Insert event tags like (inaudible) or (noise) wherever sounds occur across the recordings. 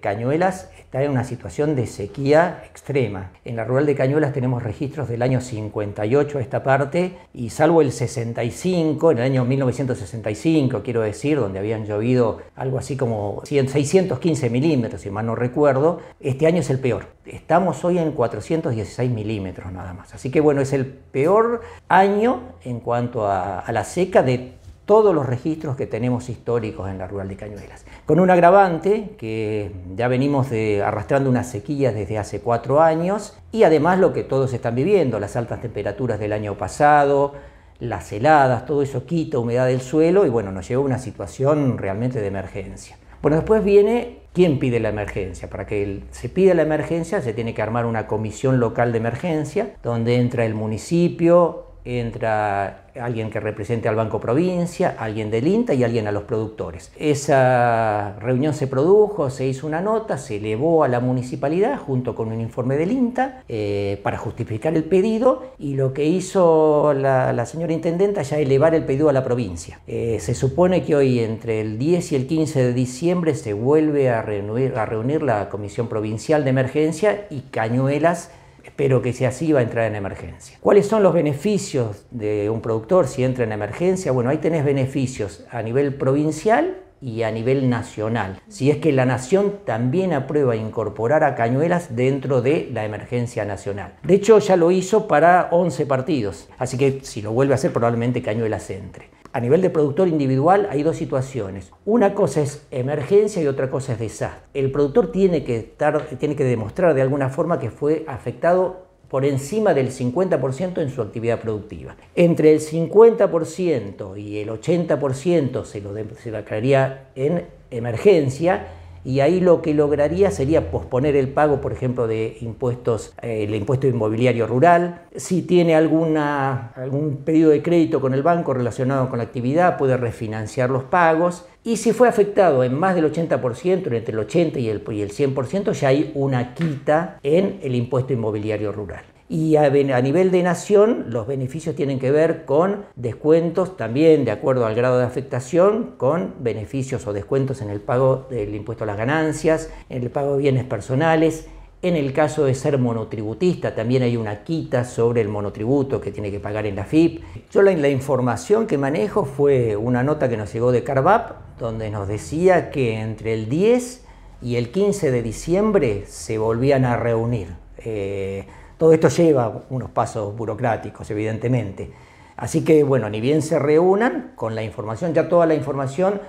Cañuelas está en una situación de sequía extrema. En la rural de Cañuelas tenemos registros del año 58 a esta parte y salvo el 65, en el año 1965 quiero decir, donde habían llovido algo así como 615 milímetros, si mal no recuerdo, este año es el peor. Estamos hoy en 416 milímetros nada más. Así que bueno, es el peor año en cuanto a, a la seca de todos los registros que tenemos históricos en la rural de Cañuelas, con un agravante que ya venimos de, arrastrando unas sequías desde hace cuatro años y además lo que todos están viviendo, las altas temperaturas del año pasado, las heladas, todo eso quita humedad del suelo y bueno, nos lleva a una situación realmente de emergencia. Bueno, después viene quién pide la emergencia. Para que se pida la emergencia se tiene que armar una comisión local de emergencia donde entra el municipio, entra alguien que represente al Banco Provincia, alguien del INTA y alguien a los productores. Esa reunión se produjo, se hizo una nota, se elevó a la municipalidad junto con un informe del INTA eh, para justificar el pedido y lo que hizo la, señora intendenta ya elevar el pedido a la provincia. Eh, se supone que hoy entre el 10 y el 15 de diciembre se vuelve a reunir la Comisión Provincial de Emergencia y Cañuelas pero que si así va a entrar en emergencia. ¿Cuáles son los beneficios de un productor si entra en emergencia? Bueno, ahí tenés beneficios a nivel provincial y a nivel nacional, si es que la nación también aprueba incorporar a Cañuelas dentro de la emergencia nacional. De hecho, ya lo hizo para 11 partidos, así que si lo vuelve a hacer probablemente Cañuelas entre a nivel de productor individual hay dos situaciones. Una cosa es emergencia y otra cosa es desastre. El productor tiene que, estar, tiene que demostrar de alguna forma que fue afectado por encima del 50% en su actividad productiva. Entre el 50% y el 80% se lo, se en emergencia y ahí lo que lograría sería posponer el pago, por ejemplo, de impuestos, eh, el impuesto inmobiliario rural. Si tiene alguna, algún pedido de crédito con el banco relacionado con la actividad, puede refinanciar los pagos. Y si fue afectado en más del 80%, entre el 80 y el 100%, ya hay una quita en el impuesto inmobiliario rural. Y a, nivel de nación, los beneficios tienen que ver con descuentos también, de acuerdo al grado de afectación, con beneficios o descuentos en el pago del impuesto a las ganancias, en el pago de bienes personales. En el caso de ser monotributista, también hay una quita sobre el monotributo que tiene que pagar en la FIP. Yo la, información que manejo fue una nota que nos llegó de Carvap, donde nos decía que entre el 10 y el 15 de diciembre se volvían a reunir. Eh, todo esto lleva unos pasos burocráticos, evidentemente. Así que, bueno, ni bien se reúnan con la información, ya toda la información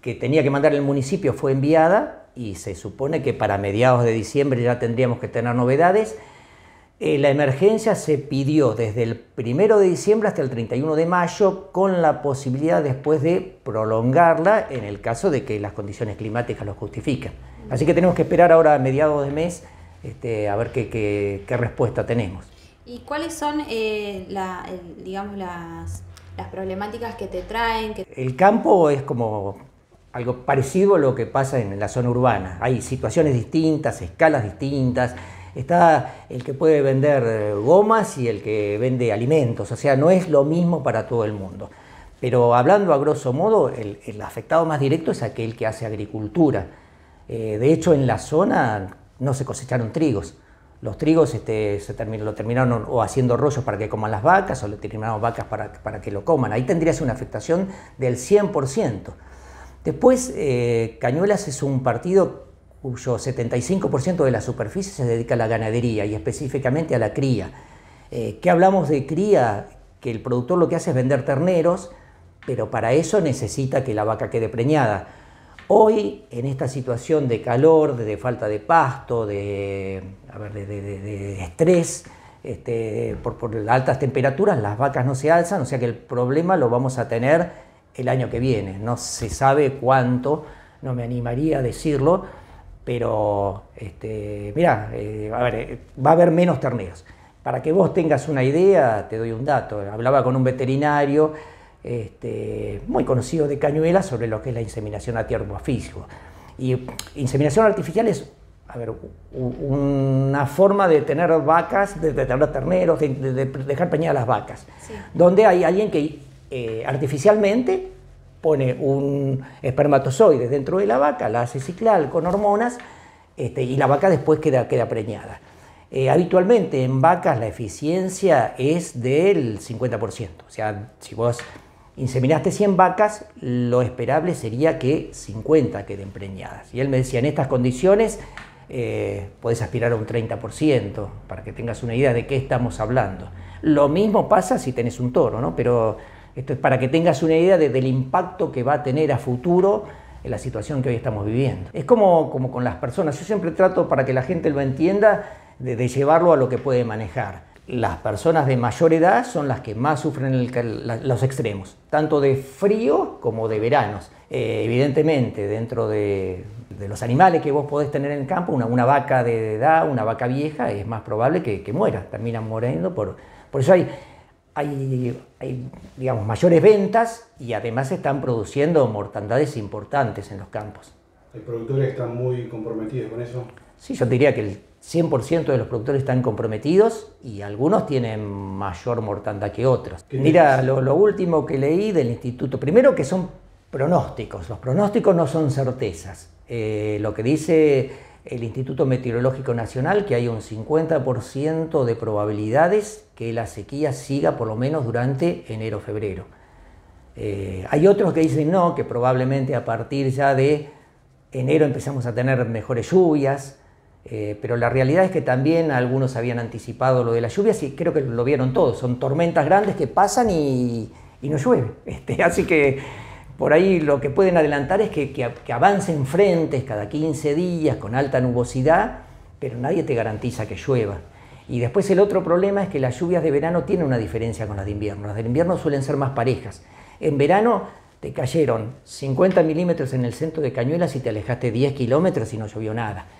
que tenía que mandar el municipio fue enviada y se supone que para mediados de diciembre ya tendríamos que tener novedades. Eh, la emergencia se pidió desde el 1 de diciembre hasta el 31 de mayo con la posibilidad después de prolongarla en el caso de que las condiciones climáticas lo justifiquen. Así que tenemos que esperar ahora a mediados de mes este, a ver qué, respuesta tenemos. ¿Y cuáles son, eh, digamos, las, problemáticas que te traen? El campo es como algo parecido a lo que pasa en la zona urbana. Hay situaciones distintas, escalas distintas. Está el que puede vender eh, gomas y el que vende alimentos. O sea, no es lo mismo para todo el mundo. Pero hablando a grosso modo, el, afectado más directo es aquel que hace agricultura. Eh, de hecho, en la zona no se cosecharon trigos. Los trigos este, se lo terminaron o haciendo rollos para que coman las vacas o lo terminaron vacas para, que lo coman. Ahí tendrías una afectación del 100%. Después, eh, Cañuelas es un partido cuyo 75% de la superficie se dedica a la ganadería y específicamente a la cría. Eh, ¿Qué hablamos de cría? Que el productor lo que hace es vender terneros, pero para eso necesita que la vaca quede preñada. Hoy, en esta situación de calor, de, falta de pasto, de, de, estrés, este, por, altas temperaturas, las vacas no se alzan, o sea que el problema lo vamos a tener el año que viene. No se sabe cuánto, no me animaría a decirlo, pero este, mira, eh, eh, va a haber menos terneros. Para que vos tengas una idea, te doy un dato. Hablaba con un veterinario este, muy conocido de Cañuela sobre lo que es la inseminación a tierno Y inseminación artificial es a ver, una forma de tener vacas, de, tener terneros, de, dejar preñadas las vacas, donde hay alguien que eh, artificialmente pone un espermatozoide dentro de la vaca, la hace ciclar con hormonas este, y la vaca después queda, queda preñada. Eh, habitualmente en vacas la eficiencia es del 50%, o sea, si vos inseminaste 100 vacas, lo esperable sería que 50 queden preñadas. Y él me decía, en estas condiciones puedes eh, podés aspirar a un 30%, para que tengas una idea de qué estamos hablando. Lo mismo pasa si tenés un toro, ¿no? Pero esto es para que tengas una idea del impacto que va a tener a futuro en eh, la situación que hoy estamos viviendo. Es como, como con las personas, yo siempre trato para que la gente lo entienda de llevarlo a lo que puede manejar las personas de mayor edad son las que más sufren los extremos, tanto de frío como de veranos. Eh, evidentemente, dentro de, los animales que vos podés tener en el campo, una, vaca de edad, una vaca vieja, es más probable que, muera, terminan muriendo. Por, eso hay, hay, digamos, mayores ventas y además están produciendo mortandades importantes en los campos. El productores muy comprometidos con eso? Sí, yo diría que el 100% de los productores están comprometidos y algunos tienen mayor mortandad que otros. Mira, lo, último que leí del instituto, primero que son pronósticos, los pronósticos no son certezas. Eh, lo que dice el Instituto Meteorológico Nacional, que hay un 50% de probabilidades que la sequía siga por lo menos durante enero-febrero. Eh, hay otros que dicen no, que probablemente a partir ya de enero empezamos a tener mejores lluvias, eh, pero la realidad es que también algunos habían anticipado lo de las lluvias y creo que lo vieron todos. Son tormentas grandes que pasan y, no llueve. (laughs) Este, así que por ahí lo que pueden adelantar es que, que, avancen frentes cada 15 días con alta nubosidad, pero nadie te garantiza que llueva. Y después el otro problema es que las lluvias de verano tienen una diferencia con las de invierno. Las del invierno suelen ser más parejas. En verano te cayeron 50 milímetros en el centro de Cañuelas y te alejaste 10 kilómetros y no llovió nada